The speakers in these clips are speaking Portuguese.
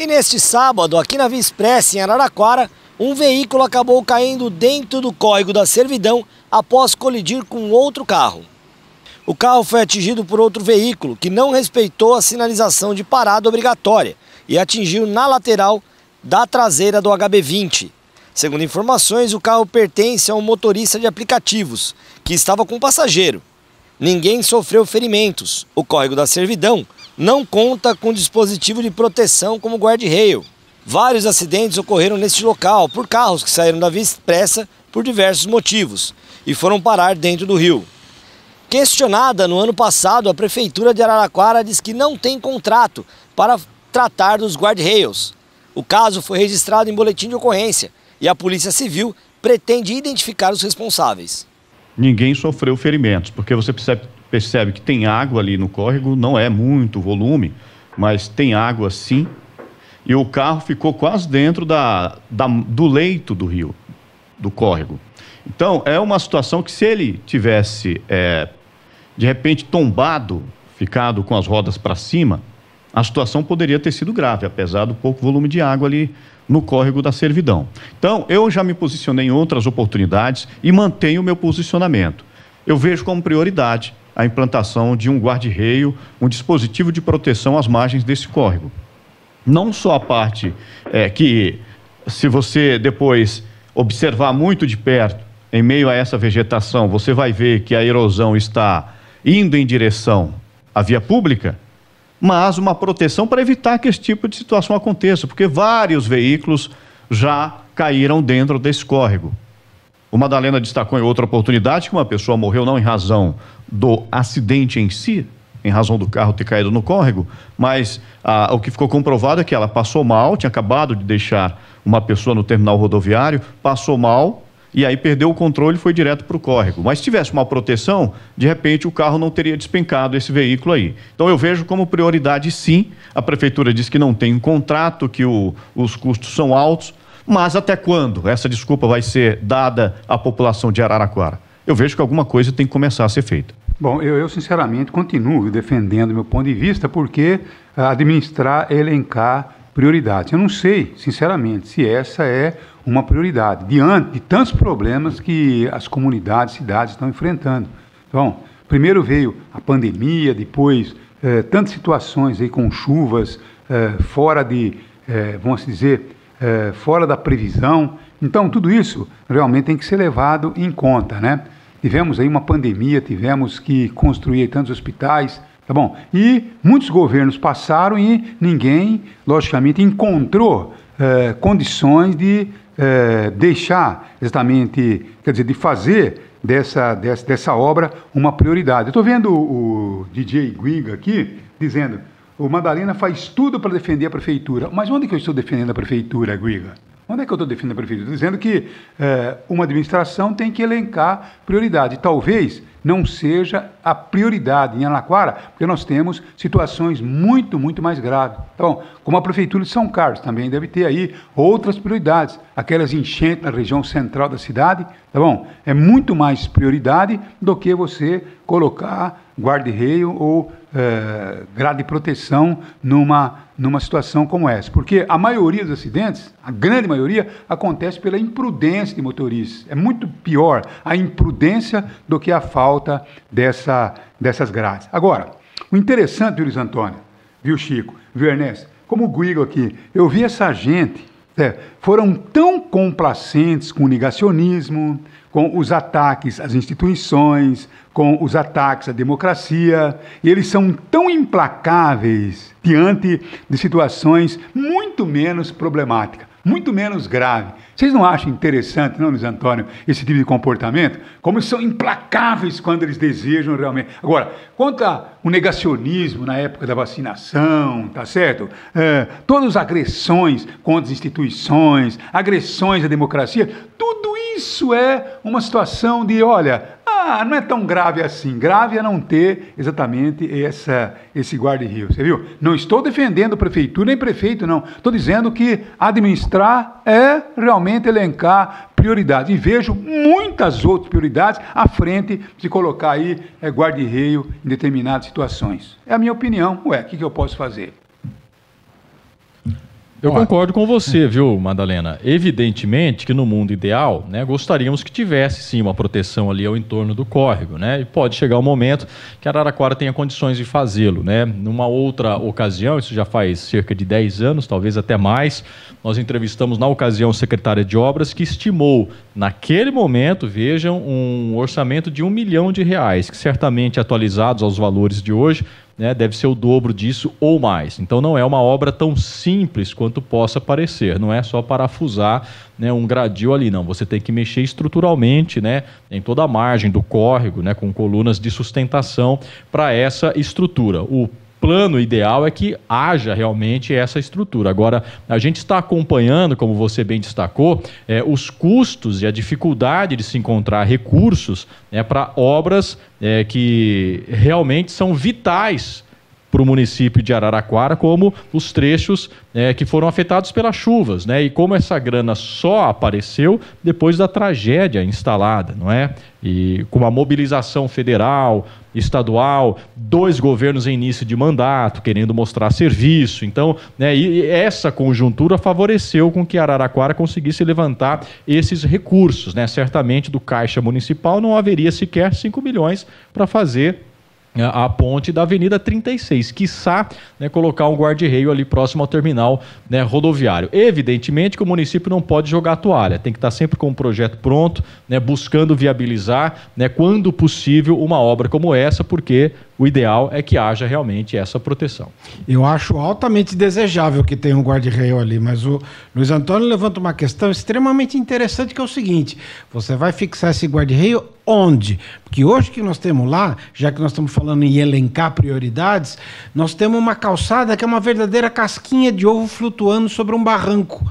E neste sábado, aqui na Via Expressa, em Araraquara, um veículo acabou caindo dentro do córrego da servidão após colidir com outro carro. O carro foi atingido por outro veículo que não respeitou a sinalização de parada obrigatória e atingiu na lateral da traseira do HB20. Segundo informações, o carro pertence a um motorista de aplicativos que estava com um passageiro. Ninguém sofreu ferimentos. O córrego da servidão não conta com dispositivo de proteção como guard rail. Vários acidentes ocorreram neste local por carros que saíram da via expressa por diversos motivos e foram parar dentro do rio. Questionada no ano passado, a Prefeitura de Araraquara diz que não tem contrato para tratar dos guard rails. O caso foi registrado em boletim de ocorrência e a Polícia Civil pretende identificar os responsáveis. Ninguém sofreu ferimentos, porque você precisa percebe que tem água ali no córrego, não é muito volume, mas tem água sim. E o carro ficou quase dentro da, da, do leito do rio, do córrego. Então, é uma situação que se ele tivesse, é, de repente, tombado, ficado com as rodas para cima, a situação poderia ter sido grave, apesar do pouco volume de água ali no córrego da servidão. Então, eu já me posicionei em outras oportunidades e mantenho o meu posicionamento eu vejo como prioridade a implantação de um guarda-reio, um dispositivo de proteção às margens desse córrego. Não só a parte é, que, se você depois observar muito de perto, em meio a essa vegetação, você vai ver que a erosão está indo em direção à via pública, mas uma proteção para evitar que esse tipo de situação aconteça, porque vários veículos já caíram dentro desse córrego. O Madalena destacou em outra oportunidade que uma pessoa morreu não em razão do acidente em si, em razão do carro ter caído no córrego, mas ah, o que ficou comprovado é que ela passou mal, tinha acabado de deixar uma pessoa no terminal rodoviário, passou mal e aí perdeu o controle e foi direto para o córrego. Mas se tivesse uma proteção, de repente o carro não teria despencado esse veículo aí. Então eu vejo como prioridade sim. A prefeitura diz que não tem um contrato, que o, os custos são altos, mas até quando essa desculpa vai ser dada à população de Araraquara? Eu vejo que alguma coisa tem que começar a ser feita. Bom, eu, eu sinceramente continuo defendendo meu ponto de vista, porque ah, administrar é elencar prioridades. Eu não sei, sinceramente, se essa é uma prioridade, diante de tantos problemas que as comunidades, cidades estão enfrentando. Então, primeiro veio a pandemia, depois eh, tantas situações aí com chuvas eh, fora de, eh, vamos dizer, é, fora da previsão. Então, tudo isso realmente tem que ser levado em conta, né? Tivemos aí uma pandemia, tivemos que construir tantos hospitais, tá bom? E muitos governos passaram e ninguém, logicamente, encontrou é, condições de é, deixar exatamente, quer dizer, de fazer dessa, dessa, dessa obra uma prioridade. Eu estou vendo o DJ Guiga aqui dizendo o Madalena faz tudo para defender a prefeitura. Mas onde que eu estou defendendo a prefeitura, Guiga? Onde é que eu estou defendendo a prefeitura? Dizendo que é, uma administração tem que elencar prioridade. Talvez não seja a prioridade em Anaquara, porque nós temos situações muito, muito mais graves. Tá bom? Como a Prefeitura de São Carlos também deve ter aí outras prioridades, aquelas enchentes na região central da cidade, tá bom? É muito mais prioridade do que você colocar guarda-reio ou é, grade de proteção numa, numa situação como essa. Porque a maioria dos acidentes, a grande maioria, acontece pela imprudência de motoristas. É muito pior a imprudência do que a falta falta dessa, dessas grades. Agora, o interessante, Luiz Antônio, viu, Chico, viu, Ernesto, como o Guigo aqui, eu vi essa gente, é, foram tão complacentes com o negacionismo, com os ataques às instituições, com os ataques à democracia, e eles são tão implacáveis diante de situações muito menos problemáticas muito menos grave. Vocês não acham interessante, não, Luiz Antônio, esse tipo de comportamento? Como são implacáveis quando eles desejam realmente. Agora, quanto ao negacionismo na época da vacinação, tá certo? É, todas as agressões contra as instituições, agressões à democracia, tudo isso é uma situação de, olha, ah, não é tão grave assim. Grave é não ter exatamente essa, esse guarda-rio. Você viu? Não estou defendendo prefeitura nem prefeito, não. Estou dizendo que administrar é realmente elencar prioridades. E vejo muitas outras prioridades à frente de colocar aí é, eh, guarda-reio em determinadas situações. É a minha opinião. Ué, o que, que eu posso fazer? Eu concordo com você, viu, Madalena? Evidentemente que no mundo ideal, né, gostaríamos que tivesse sim uma proteção ali ao entorno do córrego, né? E pode chegar o um momento que Araraquara tenha condições de fazê-lo, né? Numa outra ocasião, isso já faz cerca de 10 anos, talvez até mais, nós entrevistamos na ocasião o secretário de obras que estimou naquele momento, vejam, um orçamento de um milhão de reais, que certamente atualizados aos valores de hoje né, deve ser o dobro disso ou mais. Então não é uma obra tão simples quanto possa parecer. Não é só parafusar né, um gradil ali, não. Você tem que mexer estruturalmente né, em toda a margem do córrego, né, com colunas de sustentação para essa estrutura. O plano ideal é que haja realmente essa estrutura. Agora, a gente está acompanhando, como você bem destacou, é, os custos e a dificuldade de se encontrar recursos né, para obras é, que realmente são vitais para o município de Araraquara, como os trechos é, que foram afetados pelas chuvas, né? E como essa grana só apareceu depois da tragédia instalada, não é? E com uma mobilização federal, estadual, dois governos em início de mandato, querendo mostrar serviço. Então, né, e essa conjuntura favoreceu com que Araraquara conseguisse levantar esses recursos. Né? Certamente do Caixa Municipal não haveria sequer 5 milhões para fazer a né, ponte da Avenida 36, quiçá né, colocar um guarda-reio ali próximo ao terminal né, rodoviário. Evidentemente que o município não pode jogar a toalha, tem que estar sempre com o um projeto pronto, né, buscando viabilizar, né, quando possível, uma obra como essa, porque o ideal é que haja realmente essa proteção. Eu acho altamente desejável que tenha um guarda-reio ali, mas o Luiz Antônio levanta uma questão extremamente interessante que é o seguinte: você vai fixar esse guarda-reio onde? Porque hoje que nós temos lá, já que nós estamos falando em elencar prioridades, nós temos uma calçada que é uma verdadeira casquinha de ovo flutuando sobre um barranco.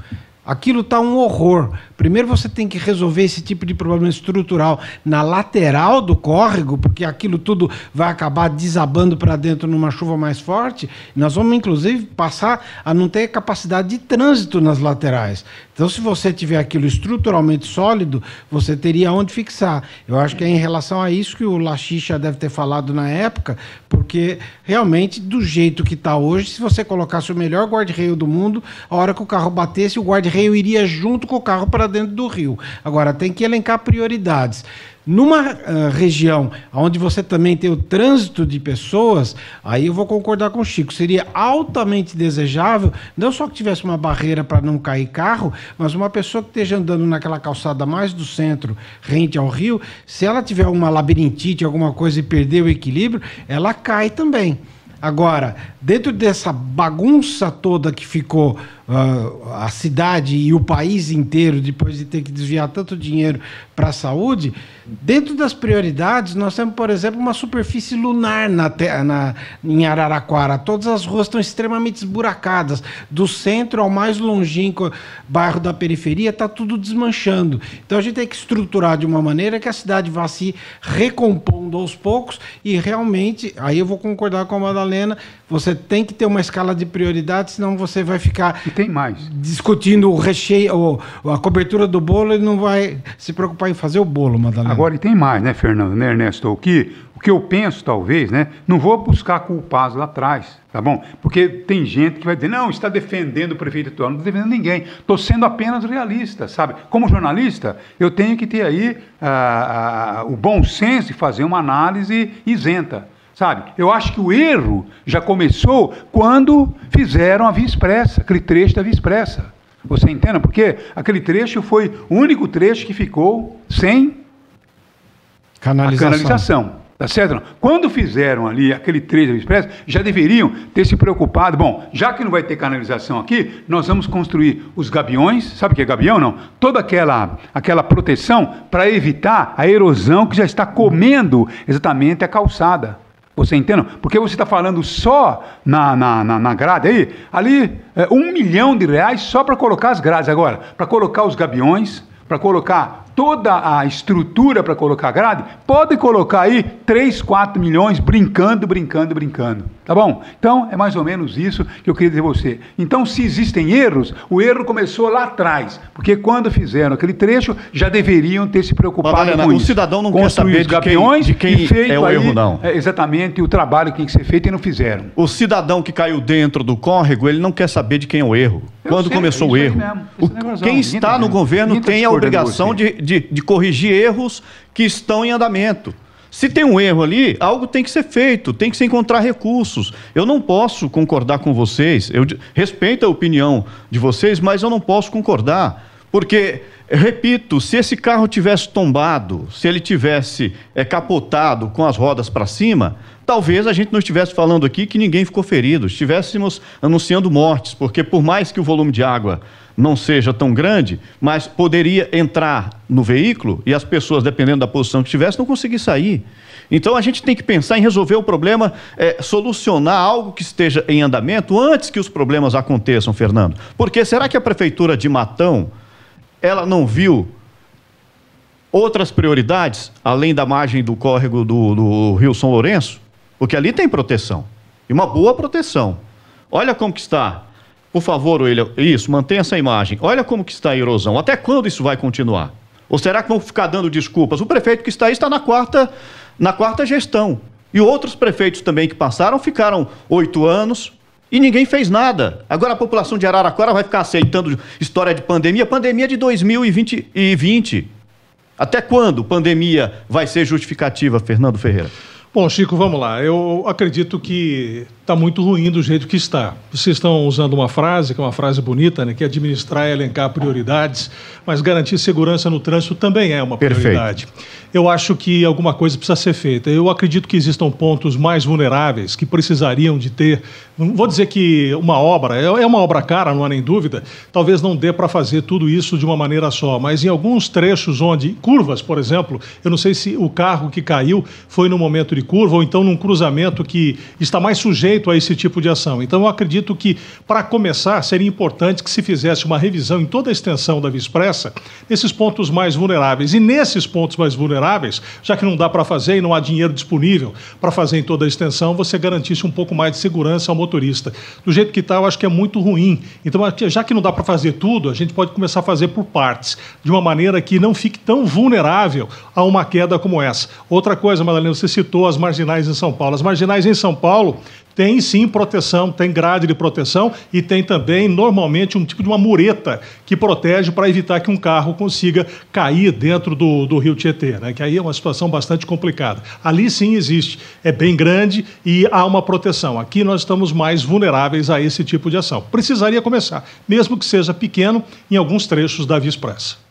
Aquilo está um horror. Primeiro você tem que resolver esse tipo de problema estrutural na lateral do córrego, porque aquilo tudo vai acabar desabando para dentro numa chuva mais forte. Nós vamos, inclusive, passar a não ter capacidade de trânsito nas laterais. Então, se você tiver aquilo estruturalmente sólido, você teria onde fixar. Eu acho que é em relação a isso que o Laxixa deve ter falado na época, porque realmente, do jeito que está hoje, se você colocasse o melhor guarda-reio do mundo, a hora que o carro batesse, o guarda-reio iria junto com o carro para dentro do rio. Agora, tem que elencar prioridades. Numa uh, região onde você também tem o trânsito de pessoas, aí eu vou concordar com o Chico, seria altamente desejável, não só que tivesse uma barreira para não cair carro, mas uma pessoa que esteja andando naquela calçada mais do centro, rente ao rio, se ela tiver uma labirintite, alguma coisa e perder o equilíbrio, ela cai também. Agora, dentro dessa bagunça toda que ficou a cidade e o país inteiro, depois de ter que desviar tanto dinheiro para a saúde, dentro das prioridades, nós temos, por exemplo, uma superfície lunar na, na, em Araraquara. Todas as ruas estão extremamente esburacadas. Do centro ao mais longínquo bairro da periferia, está tudo desmanchando. Então a gente tem que estruturar de uma maneira que a cidade vá se recompondo aos poucos e realmente, aí eu vou concordar com a Madalena, você tem que ter uma escala de prioridades, senão você vai ficar tem mais. Discutindo o recheio, a cobertura do bolo, ele não vai se preocupar em fazer o bolo, Madalena. Agora, e tem mais, né, Fernando, né, Ernesto? O que, o que eu penso, talvez, né? Não vou buscar culpados lá atrás, tá bom? Porque tem gente que vai dizer, não, está defendendo o prefeito atual. Não estou defendendo ninguém. Estou sendo apenas realista, sabe? Como jornalista, eu tenho que ter aí ah, ah, o bom senso de fazer uma análise isenta. Sabe? Eu acho que o erro já começou quando fizeram a Via Expressa, aquele trecho da Via Expressa. Você entende? Porque aquele trecho foi o único trecho que ficou sem canalização. canalização tá certo? Quando fizeram ali aquele trecho da Via Expressa, já deveriam ter se preocupado. Bom, já que não vai ter canalização aqui, nós vamos construir os gabiões. Sabe o que é gabião? Não. Toda aquela, aquela proteção para evitar a erosão que já está comendo exatamente a calçada. Você entende? Porque você está falando só na, na, na, na, grade aí, ali é, um milhão de reais só para colocar as grades agora, para colocar os gabiões, para colocar toda a estrutura para colocar grade, pode colocar aí 3, 4 milhões brincando, brincando, brincando. Tá bom? Então, é mais ou menos isso que eu queria dizer a você. Então, se existem erros, o erro começou lá atrás, porque quando fizeram aquele trecho, já deveriam ter se preocupado Madalena, com o isso. O cidadão não quer saber de quem, de quem é o aí, erro, não. É, exatamente, o trabalho que tem que ser feito e não fizeram. O cidadão que caiu dentro do córrego, ele não quer saber de quem é o erro. Eu quando sei, começou o é erro. Mesmo, o, é quem está tá no governo tá tem a obrigação de de, de corrigir erros que estão em andamento. Se tem um erro ali, algo tem que ser feito, tem que se encontrar recursos. Eu não posso concordar com vocês, eu respeito a opinião de vocês, mas eu não posso concordar. Porque, repito, se esse carro tivesse tombado, se ele tivesse é, capotado com as rodas para cima, talvez a gente não estivesse falando aqui que ninguém ficou ferido, estivéssemos anunciando mortes, porque por mais que o volume de água não seja tão grande, mas poderia entrar no veículo e as pessoas, dependendo da posição que estivesse, não conseguir sair. Então a gente tem que pensar em resolver o problema, é, solucionar algo que esteja em andamento antes que os problemas aconteçam, Fernando. Porque será que a prefeitura de Matão ela não viu outras prioridades, além da margem do córrego do, do Rio São Lourenço? Porque ali tem proteção. E uma boa proteção. Olha como que está. Por favor, William, isso, mantenha essa imagem. Olha como que está a erosão. Até quando isso vai continuar? Ou será que vão ficar dando desculpas? O prefeito que está aí está na quarta, na quarta gestão. E outros prefeitos também que passaram ficaram oito anos, e ninguém fez nada. Agora a população de Araraquara vai ficar aceitando história de pandemia. Pandemia de 2020. Até quando pandemia vai ser justificativa, Fernando Ferreira? Bom, Chico, vamos lá. Eu acredito que está muito ruim do jeito que está. Vocês estão usando uma frase, que é uma frase bonita, né? que é administrar e elencar prioridades, mas garantir segurança no trânsito também é uma prioridade. Perfeito eu acho que alguma coisa precisa ser feita. Eu acredito que existam pontos mais vulneráveis que precisariam de ter. vou dizer que uma obra, é, é uma obra cara, não há nem dúvida, talvez não dê para fazer tudo isso de uma maneira só, mas em alguns trechos onde, curvas, por exemplo, eu não sei se o carro que caiu foi no momento de curva ou então num cruzamento que está mais sujeito a esse tipo de ação. Então eu acredito que, para começar, seria importante que se fizesse uma revisão em toda a extensão da Via Expressa, nesses pontos mais vulneráveis. E nesses pontos mais vulneráveis, vulneráveis, já que não dá para fazer e não há dinheiro disponível para fazer em toda a extensão, você garantisse um pouco mais de segurança ao motorista. Do jeito que está, eu acho que é muito ruim. Então, já que não dá para fazer tudo, a gente pode começar a fazer por partes, de uma maneira que não fique tão vulnerável a uma queda como essa. Outra coisa, Madalena, você citou as marginais em São Paulo. As marginais em São Paulo tem sim proteção, tem grade de proteção e tem também, normalmente, um tipo de uma mureta que protege para evitar que um carro consiga cair dentro do, do rio Tietê, né? que aí é uma situação bastante complicada. Ali sim existe, é bem grande e há uma proteção. Aqui nós estamos mais vulneráveis a esse tipo de ação. Precisaria começar, mesmo que seja pequeno, em alguns trechos da Via Expressa.